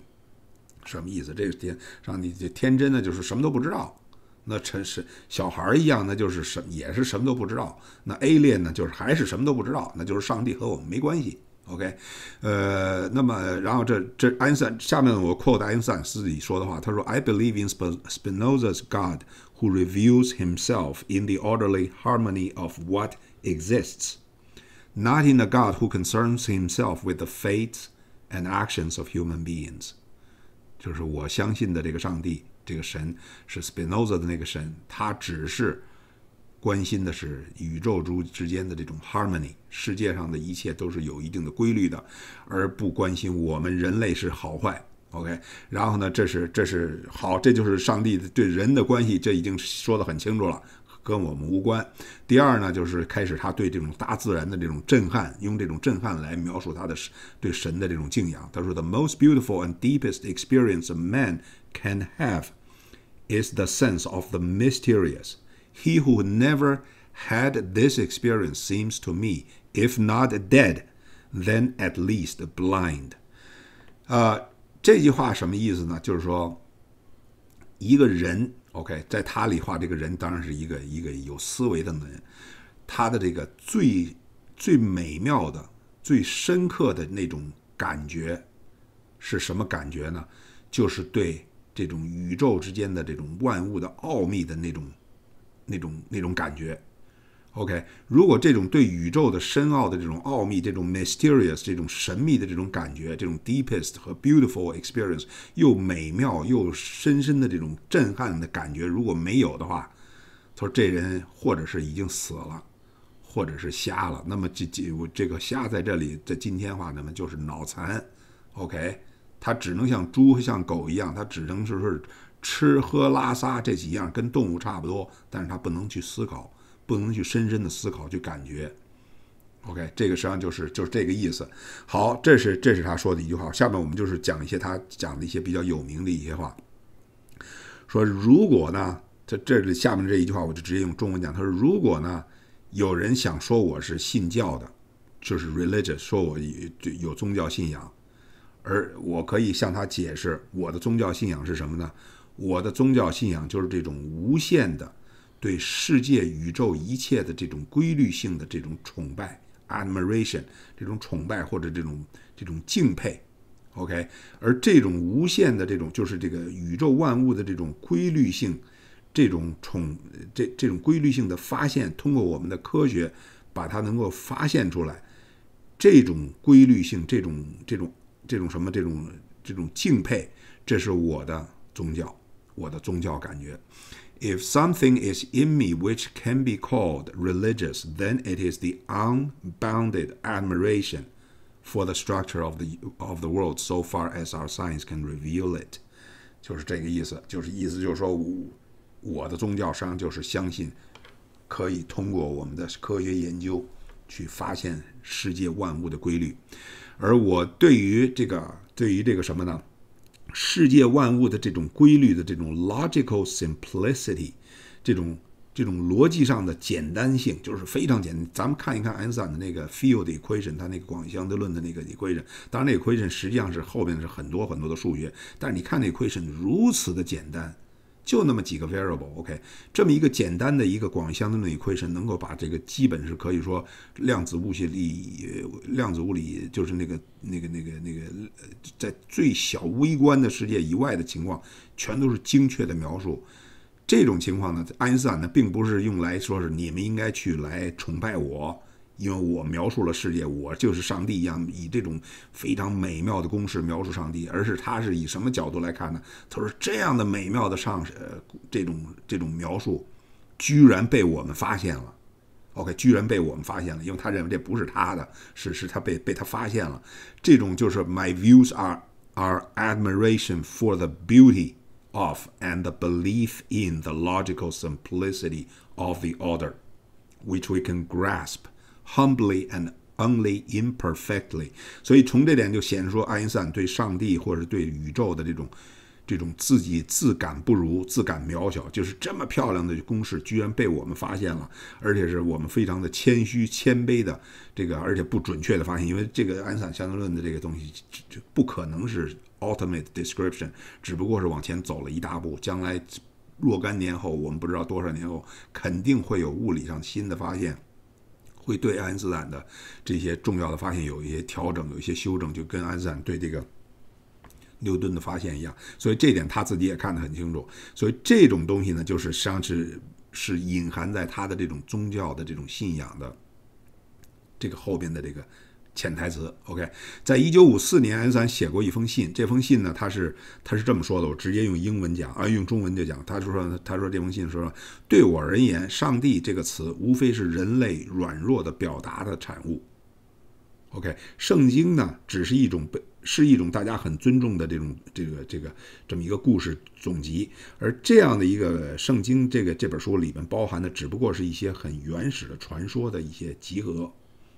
什么意思？这个天上帝就天真的就是什么都不知道。那陈是小孩一样，那就是什也是什么都不知道。那 A 列呢，就是还是什么都不知道，那就是上帝和我们没关系。OK，呃，那么然后这这爱因斯坦下面我 quote 爱因斯坦自己说的话，他说：“I believe in Spinoza's God who reveals himself in the orderly harmony of what exists, not in a God who concerns himself with the fates and actions of human beings。”就是我相信的这个上帝这个神是 Spinoza 的那个神，他只是关心的是宇宙诸之间的这种 harmony，世界上的一切都是有一定的规律的，而不关心我们人类是好坏。OK，然后呢，这是这是好，这就是上帝对人的关系，这已经说的很清楚了。跟我们无关。第二呢，就是开始他对这种大自然的这种震撼，用这种震撼来描述他的对神的这种敬仰。他说：“The most beautiful and deepest experience a man can have is the sense of the mysterious. He who never had this experience seems to me, if not dead, then at least blind。”呃，这句话什么意思呢？就是说，一个人。OK，在他里画这个人当然是一个一个有思维的人，他的这个最最美妙的、最深刻的那种感觉是什么感觉呢？就是对这种宇宙之间的这种万物的奥秘的那种、那种、那种感觉。OK，如果这种对宇宙的深奥的这种奥秘、这种 mysterious、这种神秘的这种感觉、这种 deepest 和 beautiful experience，又美妙又深深的这种震撼的感觉，如果没有的话，他说这人或者是已经死了，或者是瞎了。那么这这我这个瞎在这里，在今天话，那么就是脑残。OK，他只能像猪像狗一样，他只能就是吃喝拉撒这几样跟动物差不多，但是他不能去思考。不能去深深的思考，去感觉。OK，这个实际上就是就是这个意思。好，这是这是他说的一句话。下面我们就是讲一些他讲的一些比较有名的一些话。说如果呢，他这里下面这一句话，我就直接用中文讲。他说如果呢，有人想说我是信教的，就是 religious，说我有有宗教信仰，而我可以向他解释我的宗教信仰是什么呢？我的宗教信仰就是这种无限的。对世界、宇宙一切的这种规律性的这种崇拜 （admiration），这种崇拜或者这种这种敬佩，OK。而这种无限的这种，就是这个宇宙万物的这种规律性，这种崇这这种规律性的发现，通过我们的科学把它能够发现出来，这种规律性，这种这种这种什么，这种这种敬佩，这是我的宗教，我的宗教感觉。If something is in me which can be called religious, then it is the unbounded admiration for the structure of the of the world so far as our science can reveal it。就是这个意思，就是意思就是说我，我的宗教上就是相信，可以通过我们的科学研究去发现世界万物的规律，而我对于这个对于这个什么呢？世界万物的这种规律的这种 logical simplicity，这种这种逻辑上的简单性，就是非常简单。咱们看一看爱因斯坦的那个 field equation，他那个广义相对论的那个 equation，当然那个 equation 实际上是后边是很多很多的数学，但是你看那 equation 如此的简单。就那么几个 variable，OK，这么一个简单的一个广义相对论与 equation 能够把这个基本是可以说量子物系力、量子物理就是那个、那个、那个、那个，在最小微观的世界以外的情况，全都是精确的描述。这种情况呢，爱因斯坦呢，并不是用来说是你们应该去来崇拜我。因为我描述了世界，我就是上帝一样，以这种非常美妙的公式描述上帝，而是他是以什么角度来看呢？他说这样的美妙的上，呃，这种这种描述，居然被我们发现了。OK，居然被我们发现了，因为他认为这不是他的，是是他被被他发现了。这种就是 My views are are admiration for the beauty of and the belief in the logical simplicity of the order which we can grasp。Humbly and only imperfectly，所以从这点就显示说，爱因斯坦对上帝或者对宇宙的这种这种自己自感不如、自感渺小，就是这么漂亮的公式居然被我们发现了，而且是我们非常的谦虚、谦卑的这个，而且不准确的发现，因为这个爱因斯坦相对论的这个东西就不可能是 ultimate description，只不过是往前走了一大步，将来若干年后，我们不知道多少年后，肯定会有物理上新的发现。会对爱因斯坦的这些重要的发现有一些调整，有一些修正，就跟爱因斯坦对这个牛顿的发现一样，所以这点他自己也看得很清楚。所以这种东西呢，就是实际上是是隐含在他的这种宗教的这种信仰的这个后边的这个。潜台词，OK，在一九五四年，咱写过一封信。这封信呢，他是他是这么说的，我直接用英文讲啊，用中文就讲。他说说他说这封信说，对我而言，上帝这个词无非是人类软弱的表达的产物。OK，圣经呢，只是一种是一种大家很尊重的这种这个这个这么一个故事总集，而这样的一个圣经这个这本书里面包含的，只不过是一些很原始的传说的一些集合。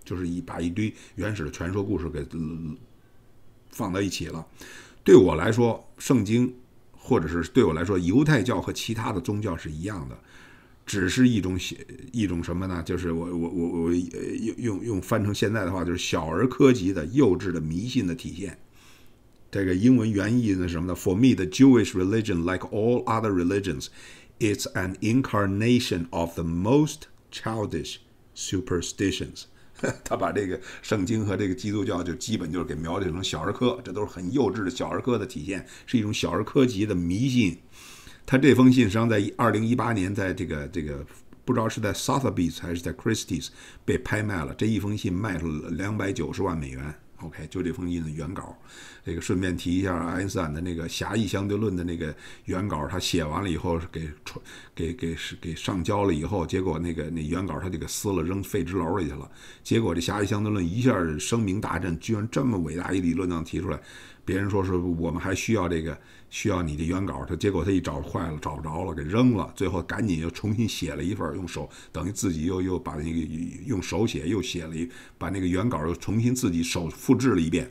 就是一把一堆原始的传说故事给放到一起了。对我来说，圣经，或者是对我来说，犹太教和其他的宗教是一样的，只是一种写一种什么呢？就是我我我我呃用用用翻成现在的话，就是小儿科级的幼稚的迷信的体现。这个英文原意呢什么呢 f o r me, the Jewish religion, like all other religions, is t an incarnation of the most childish superstitions. 他把这个圣经和这个基督教就基本就是给描写成小儿科，这都是很幼稚的，小儿科的体现，是一种小儿科级的迷信。他这封信实际上在二零一八年，在这个这个不知道是在 Sotheby's 还是在 Christie's 被拍卖了，这一封信卖了两百九十万美元。OK，就这封信的原稿，这个顺便提一下，爱因斯坦的那个狭义相对论的那个原稿，他写完了以后给传给给是给上交了以后，结果那个那原稿他就给撕了，扔废纸篓里去了。结果这狭义相对论一下声名大振，居然这么伟大一理论能提出来，别人说是我们还需要这个。需要你的原稿，他结果他一找坏了，找不着了，给扔了。最后赶紧又重新写了一份，用手等于自己又又把那个用手写又写了一，把那个原稿又重新自己手复制了一遍，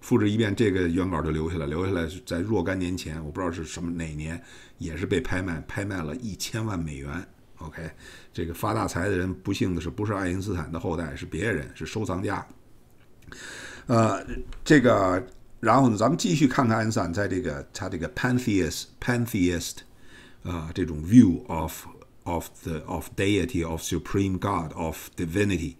复制一遍这个原稿就留下来，留下来在若干年前，我不知道是什么哪年，也是被拍卖，拍卖了一千万美元。OK，这个发大财的人不幸的是不是爱因斯坦的后代，是别人，是收藏家。呃，这个。然后呢，咱们继续看看安散在这个他这个 pantheist pantheist 啊这种 view of of the of deity of supreme god of divinity，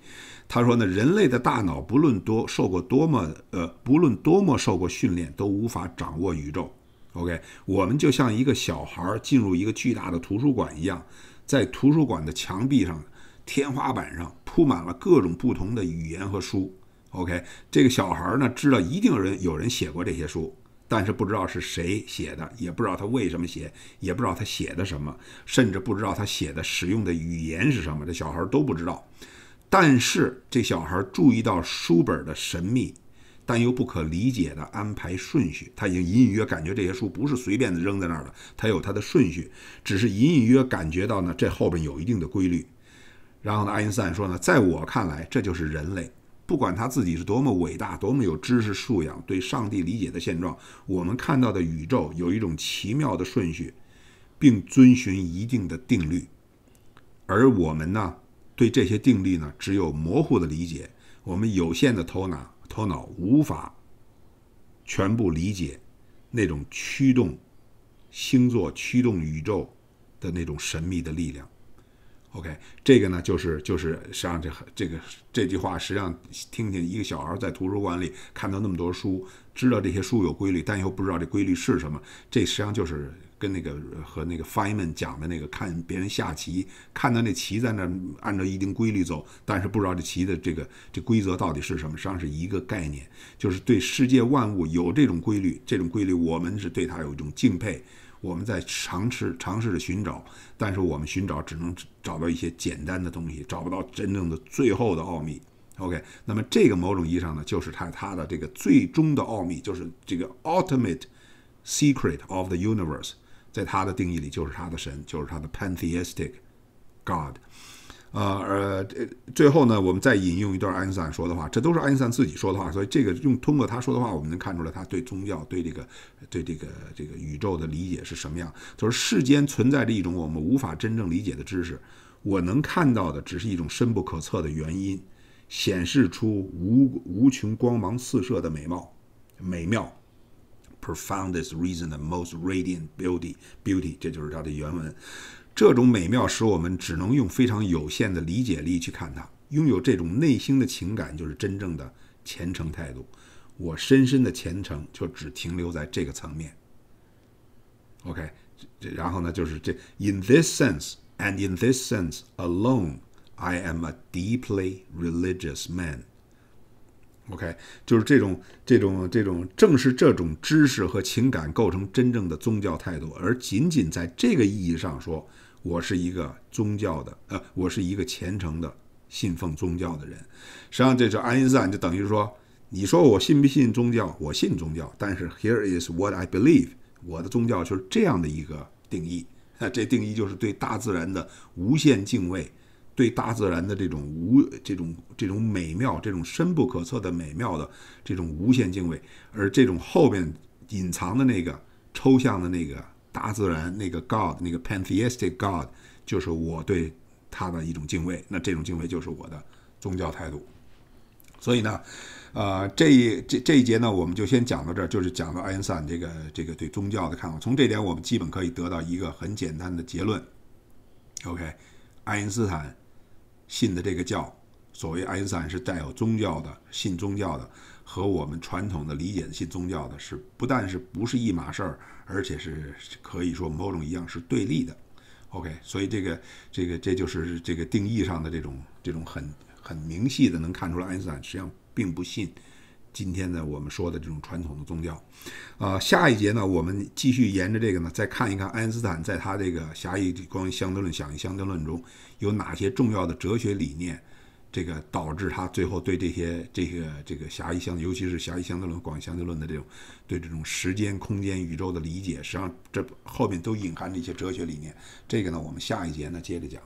他说呢，人类的大脑不论多受过多么呃不论多么受过训练都无法掌握宇宙。OK，我们就像一个小孩进入一个巨大的图书馆一样，在图书馆的墙壁上、天花板上铺满了各种不同的语言和书。OK，这个小孩呢知道一定人有人写过这些书，但是不知道是谁写的，也不知道他为什么写，也不知道他写的什么，甚至不知道他写的使用的语言是什么。这小孩都不知道，但是这小孩注意到书本的神秘但又不可理解的安排顺序，他已经隐隐约感觉这些书不是随便的扔在那儿的，他有他的顺序，只是隐隐约感觉到呢这后边有一定的规律。然后呢，爱因斯坦说呢，在我看来，这就是人类。不管他自己是多么伟大，多么有知识素养，对上帝理解的现状，我们看到的宇宙有一种奇妙的顺序，并遵循一定的定律。而我们呢，对这些定律呢，只有模糊的理解。我们有限的头脑，头脑无法全部理解那种驱动星座、驱动宇宙的那种神秘的力量。OK，这个呢，就是就是，实际上这这个这句话，实际上听见一个小孩在图书馆里看到那么多书，知道这些书有规律，但又不知道这规律是什么。这实际上就是跟那个和那个 Feynman 讲的那个看别人下棋，看到那棋在那按照一定规律走，但是不知道这棋的这个这规则到底是什么，实际上是一个概念，就是对世界万物有这种规律，这种规律我们是对他有一种敬佩。我们在尝试尝试着寻找，但是我们寻找只能找到一些简单的东西，找不到真正的最后的奥秘。OK，那么这个某种意义上呢，就是它它的这个最终的奥秘，就是这个 ultimate secret of the universe，在它的定义里就是它的神，就是它的 pantheistic god。呃呃，这最后呢，我们再引用一段爱因斯坦说的话，这都是爱因斯坦自己说的话，所以这个用通过他说的话，我们能看出来他对宗教、对这个、对这个、这个宇宙的理解是什么样。就是世间存在着一种我们无法真正理解的知识，我能看到的只是一种深不可测的原因，显示出无无穷光芒四射的美貌，美妙，profoundest reason the most radiant beauty beauty，这就是它的原文。这种美妙使我们只能用非常有限的理解力去看它。拥有这种内心的情感就是真正的虔诚态度。我深深的虔诚就只停留在这个层面。OK，然后呢，就是这。In this sense and in this sense alone, I am a deeply religious man. OK，就是这种、这种、这种，正是这种知识和情感构成真正的宗教态度，而仅仅在这个意义上说。我是一个宗教的呃，我是一个虔诚的信奉宗教的人。实际上，这是爱因斯坦就等于说，你说我信不信宗教？我信宗教。但是，here is what I believe，我的宗教就是这样的一个定义。那这定义就是对大自然的无限敬畏，对大自然的这种无、这种、这种美妙、这种深不可测的美妙的这种无限敬畏，而这种后边隐藏的那个抽象的那个。大自然那个 God，那个 Pantheistic God，就是我对他的一种敬畏。那这种敬畏就是我的宗教态度。所以呢，呃，这一这这一节呢，我们就先讲到这儿，就是讲到爱因斯坦这个这个对宗教的看法。从这点，我们基本可以得到一个很简单的结论。OK，爱因斯坦信的这个教，所谓爱因斯坦是带有宗教的，信宗教的。和我们传统的理解的信宗教的是不但是不是一码事儿，而且是可以说某种一样是对立的。OK，所以这个这个这就是这个定义上的这种这种很很明细的能看出来，爱因斯坦实际上并不信今天的我们说的这种传统的宗教。呃，下一节呢，我们继续沿着这个呢，再看一看爱因斯坦在他这个狭义关于相对论、狭义相对论中有哪些重要的哲学理念。这个导致他最后对这些、这个、这个狭义相对尤其是狭义相对论、广义相对论的这种对这种时间、空间、宇宙的理解，实际上这后面都隐含着一些哲学理念。这个呢，我们下一节呢接着讲。